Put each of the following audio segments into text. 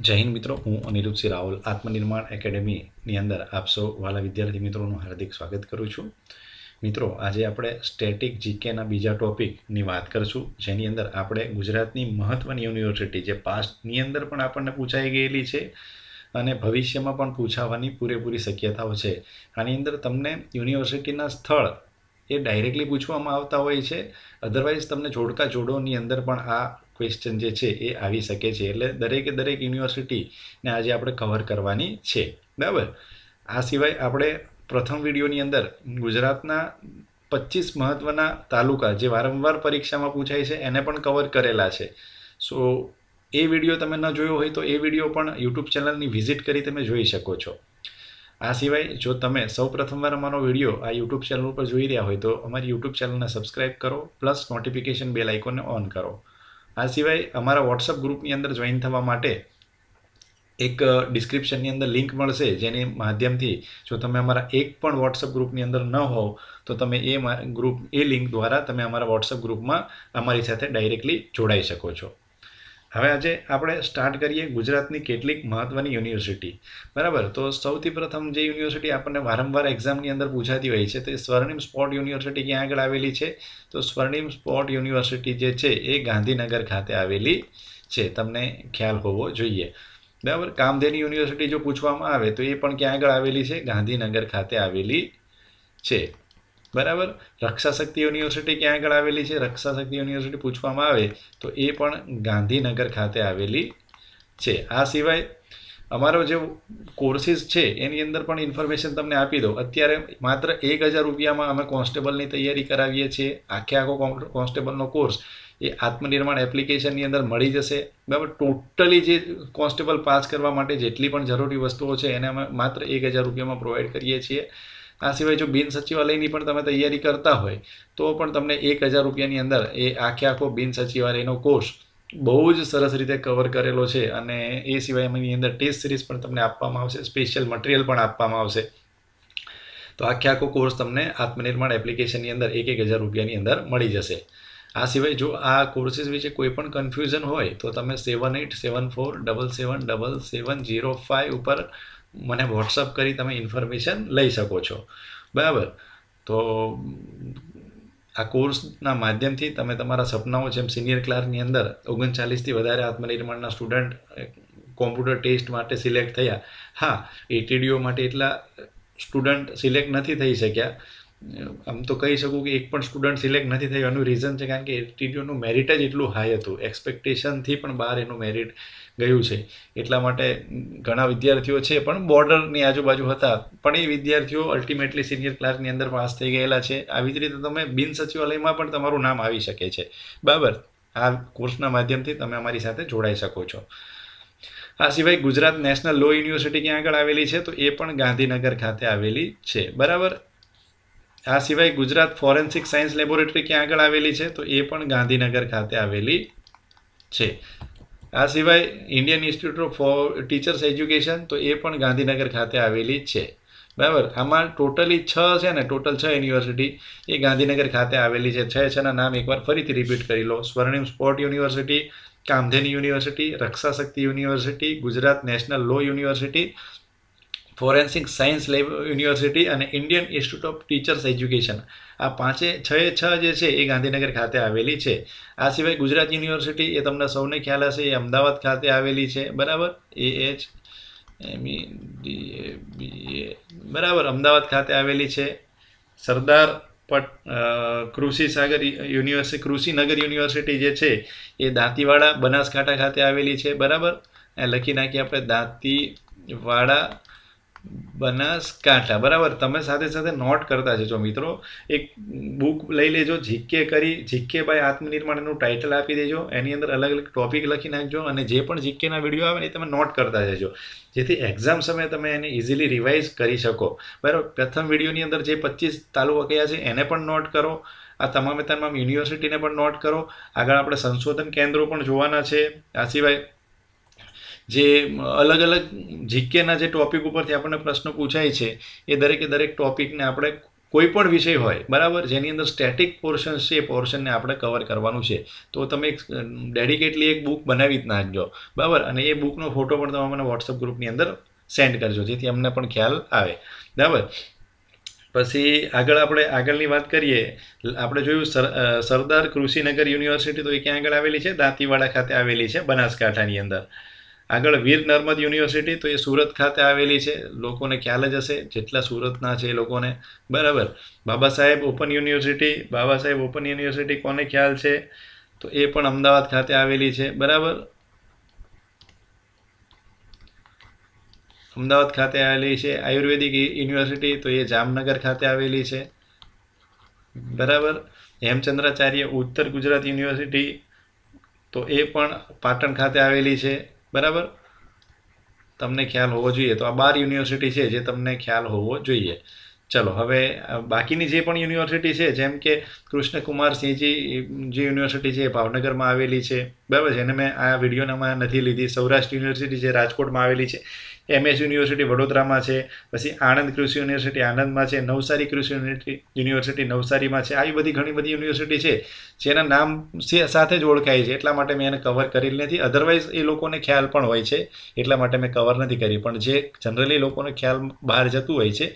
જય હિન્દ મિત્રો હું અનિરુદ્ધસિંહ રાહુલ આત્મનિર્માણ એકેડેમીની અંદર આપસો સૌ વાલા વિદ્યાર્થી મિત્રોનું હાર્દિક સ્વાગત કરું છું મિત્રો આજે આપણે સ્ટેટિક જીકેના બીજા ટોપિકની વાત કરશું જેની અંદર આપણે ગુજરાતની મહત્ત્વની યુનિવર્સિટી જે પાસ્ટની અંદર પણ આપણને પૂછાઈ ગયેલી છે અને ભવિષ્યમાં પણ પૂછાવાની પૂરેપૂરી શક્યતાઓ છે આની અંદર તમને યુનિવર્સિટીના સ્થળ એ ડાયરેક્ટલી પૂછવામાં આવતા હોય છે અધરવાઇઝ તમને જોડકા જોડોની અંદર પણ આ ક્વેશ્ચન જે છે એ આવી શકે છે એટલે દરેકે દરેક યુનિવર્સિટીને આજે આપણે કવર કરવાની છે બરાબર આ સિવાય આપણે પ્રથમ વિડીયોની અંદર ગુજરાતના પચીસ મહત્ત્વના તાલુકા જે વારંવાર પરીક્ષામાં પૂછાય છે એને પણ કવર કરેલા છે સો એ વિડીયો તમે ન જોયો હોય તો એ વિડીયો પણ યુટ્યુબ ચેનલની વિઝિટ કરી તમે જોઈ શકો છો આ સિવાય જો તમે સૌ પ્રથમવાર અમારો વિડીયો આ યુટ્યુબ ચેનલ પર જોઈ રહ્યા હોય તો અમારી યુટ્યુબ ચેનલને સબસ્ક્રાઇબ કરો પ્લસ નોટિફિકેશન બેલ આઇકોનને ઓન કરો આ સિવાય અમારા વોટ્સઅપ ગ્રુપની અંદર જોઈન થવા માટે એક ડિસ્ક્રિપ્શનની અંદર લિંક મળશે જેની માધ્યમથી જો તમે અમારા એક પણ વોટ્સઅપ ગ્રુપની અંદર ન હોવ તો તમે એ ગ્રુપ એ લિંક દ્વારા તમે અમારા વોટ્સઅપ ગ્રુપમાં અમારી સાથે ડાયરેક્ટલી જોડાઈ શકો છો હવે આજે આપણે સ્ટાર્ટ કરીએ ગુજરાતની કેટલીક મહત્ત્વની યુનિવર્સિટી બરાબર તો સૌથી પ્રથમ જે યુનિવર્સિટી આપણને વારંવાર એક્ઝામની અંદર પૂછાતી હોય છે તે સ્વર્ણિમ સ્પોર્ટ યુનિવર્સિટી ક્યાં આગળ આવેલી છે તો સ્વર્ણિમ સ્પોર્ટ યુનિવર્સિટી જે છે એ ગાંધીનગર ખાતે આવેલી છે તમને ખ્યાલ હોવો જોઈએ બરાબર કામધેની યુનિવર્સિટી જો પૂછવામાં આવે તો એ પણ ક્યાં આગળ આવેલી છે ગાંધીનગર ખાતે આવેલી છે બરાબર રક્ષાશક્તિ યુનિવર્સિટી ક્યાં આગળ આવેલી છે રક્ષાશક્તિ યુનિવર્સિટી પૂછવામાં આવે તો એ પણ ગાંધીનગર ખાતે આવેલી છે આ સિવાય અમારો જે કોર્સિસ છે એની અંદર પણ ઇન્ફોર્મેશન તમને આપી દઉં અત્યારે માત્ર એક હજાર રૂપિયામાં અમે કોન્સ્ટેબલની તૈયારી કરાવીએ છીએ આખે આખો કોન્સ્ટેબલનો કોર્સ એ આત્મનિર્માણ એપ્લિકેશનની અંદર મળી જશે બરાબર ટોટલી જે કોન્સ્ટેબલ પાસ કરવા માટે જેટલી પણ જરૂરી વસ્તુઓ છે એને અમે માત્ર એક હજાર રૂપિયામાં પ્રોવાઈડ કરીએ છીએ આ સિવાય જો બિનસચિવાલયની પણ તમે તૈયારી કરતા હોય તો પણ તમને એક હજાર રૂપિયાની અંદર એ આખે આખો બિન સચિવાલયનો કોર્સ બહુ જ સરસ રીતે કવર કરેલો છે અને એ સિવાય એની અંદર ટેસ્ટ સિરીઝ પણ તમને આપવામાં આવશે સ્પેશિયલ મટિરિયલ પણ આપવામાં આવશે તો આખે આખો કોર્સ તમને આત્મનિર્માણ એપ્લિકેશનની અંદર એક એક હજાર રૂપિયાની અંદર મળી જશે આ સિવાય જો આ કોર્સીસ વિશે કોઈ પણ કન્ફ્યુઝન હોય તો તમે seven eight seven four double seven double seven zero five ઉપર મને વોટ્સઅપ કરી તમે ઇન્ફોર્મેશન લઈ શકો છો બરાબર તો આ કોર્સના માધ્યમથી તમે તમારા સપનાઓ જેમ સિનિયર ક્લાર્કની અંદર ઓગણચાલીસથી વધારે આત્મનિર્માણના સ્ટુડન્ટ કોમ્પ્યુટર ટેસ્ટ માટે સિલેક્ટ થયા હા એટીડીઓ માટે એટલા સ્ટુડન્ટ સિલેક્ટ નથી થઈ શક્યા આમ તો કહી શકું કે એક પણ સ્ટુડન્ટ સિલેક્ટ નથી થયું એનું રીઝન છે કારણ કે એટીડીઓનું મેરિટ જ એટલું હાઈ હતું એક્સપેક્ટેશનથી પણ બહાર એનું મેરિટ ગયું છે એટલા માટે ઘણા વિદ્યાર્થીઓ છે પણ બોર્ડરની આજુબાજુ હતા પણ એ વિદ્યાર્થીઓ અલ્ટિમેટલી સિનિયર ક્લાસની અંદર પાસ થઈ ગયેલા છે આવી જ રીતે તમે બિન સચિવાલયમાં પણ તમારું નામ આવી શકે છે બરાબર આ કોર્સના માધ્યમથી તમે અમારી સાથે જોડાઈ શકો છો આ સિવાય ગુજરાત નેશનલ લો યુનિવર્સિટી ક્યાં આગળ આવેલી છે તો એ પણ ગાંધીનગર ખાતે આવેલી છે બરાબર આ સિવાય ગુજરાત ફોરેન્સિક સાયન્સ લેબોરેટરી ક્યાં આગળ આવેલી છે તો એ પણ ગાંધીનગર ખાતે આવેલી છે આ સિવાય Indian institute for teachers education તો એ પણ ગાંધીનગર ખાતે આવેલી છે બરાબર આમાં ટોટલી છ છે ને ટોટલ છ યુનિવર્સિટી એ ગાંધીનગર ખાતે આવેલી છે છ છના નામ એકવાર ફરીથી રિપીટ કરી લો Swarnim sport university Kamdhenu university Rakshashakti university Gujarat national law university forensic science lab university અને Indian institute of teachers education આ પાંચે છ છ જે છે એ ગાંધીનગર ખાતે આવેલી છે આ સિવાય ગુજરાત યુનિવર્સિટી એ તમને સૌને ખ્યાલ હશે એ અમદાવાદ ખાતે આવેલી છે બરાબર એ એચ એમ ઈ ડી એ બી એ બરાબર અમદાવાદ ખાતે આવેલી છે સરદાર પટ કૃષિ સાગર યુનિવર્સિટી કૃષિનગર યુનિવર્સિટી જે છે એ દાંતીવાડા બનાસકાંઠા ખાતે આવેલી છે બરાબર લખી નાખીએ આપણે દાંતીવાડા બનાસકાંઠા બરાબર તમે સાથે સાથે નોટ કરતા જજો મિત્રો એક બુક લઈ લેજો ઝીકે કરી જીકે બાય આત્મનિર્માણ એનું ટાઇટલ આપી દેજો એની અંદર અલગ અલગ ટોપિક લખી નાખજો અને જે પણ જીકેના વિડીયો આવે ને એ તમે નોટ કરતા જજો જેથી એક્ઝામ સમયે તમે એને ઇઝીલી રિવાઇઝ કરી શકો બરાબર પ્રથમ વિડીયોની અંદર જે પચીસ તાલુકા કયા છે એને પણ નોટ કરો આ તમામે તમામ યુનિવર્સિટીને પણ નોટ કરો આગળ આપણે સંશોધન કેન્દ્રો પણ જોવાના છે આ સિવાય જે અલગ અલગ જીકેના જે ટોપિક ઉપરથી આપણને પ્રશ્નો પૂછાય છે એ દરેકે દરેક ટોપિકને આપણે કોઈ પણ વિષય હોય બરાબર જેની અંદર સ્ટેટિક પોર્શન છે એ પોર્શનને આપણે કવર કરવાનું છે તો તમે એક ડેડિકેટલી એક બુક બનાવી જ નાખજો બરાબર અને એ બુકનો ફોટો પણ તમે મને વોટ્સઅપ ગ્રુપની અંદર સેન્ડ કરજો જેથી અમને પણ ખ્યાલ આવે બરાબર પછી આગળ આપણે આગળની વાત કરીએ આપણે જોયું સરદાર કૃષિનગર યુનિવર્સિટી તો એ ક્યાં આગળ આવેલી છે દાંતીવાડા ખાતે આવેલી છે બનાસકાંઠાની અંદર આગળ વીર નર્મદ યુનિવર્સિટી તો એ સુરત ખાતે આવેલી છે લોકોને ખ્યાલ જ હશે જેટલા સુરતના છે એ લોકોને બરાબર બાબા સાહેબ ઓપન યુનિવર્સિટી બાબા સાહેબ ઓપન યુનિવર્સિટી કોને ખ્યાલ છે તો એ પણ અમદાવાદ ખાતે આવેલી છે બરાબર અમદાવાદ ખાતે આવેલી છે આયુર્વેદિક યુનિવર્સિટી તો એ જામનગર ખાતે આવેલી છે બરાબર હેમચંદ્રાચાર્ય ઉત્તર ગુજરાત યુનિવર્સિટી તો એ પણ પાટણ ખાતે આવેલી છે બરાબર તમને ખ્યાલ હોવો જોઈએ તો આ બાર યુનિવર્સિટી છે જે તમને ખ્યાલ હોવો જોઈએ ચલો હવે બાકીની જે પણ યુનિવર્સિટી છે જેમ કે કૃષ્ણકુમાર સિંહજી જે યુનિવર્સિટી છે એ ભાવનગરમાં આવેલી છે બરાબર છે એને મેં આ વિડીયોનામાં નથી લીધી સૌરાષ્ટ્ર યુનિવર્સિટી છે રાજકોટમાં આવેલી છે એમએસ યુનિવર્સિટી વડોદરામાં છે પછી આણંદ કૃષિ યુનિવર્સિટી આણંદમાં છે નવસારી કૃષિ યુનિવર્સિટી નવસારીમાં છે આવી બધી ઘણી બધી યુનિવર્સિટી છે જેના નામ સાથે જ ઓળખાય છે એટલા માટે મેં એને કવર કરી નથી અધરવાઇઝ એ લોકોને ખ્યાલ પણ હોય છે એટલા માટે મેં કવર નથી કરી પણ જે જનરલી લોકોને ખ્યાલ બહાર જતું હોય છે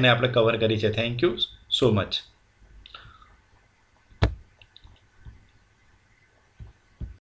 એને આપણે કવર કરી છે થેન્ક યુ સો મચ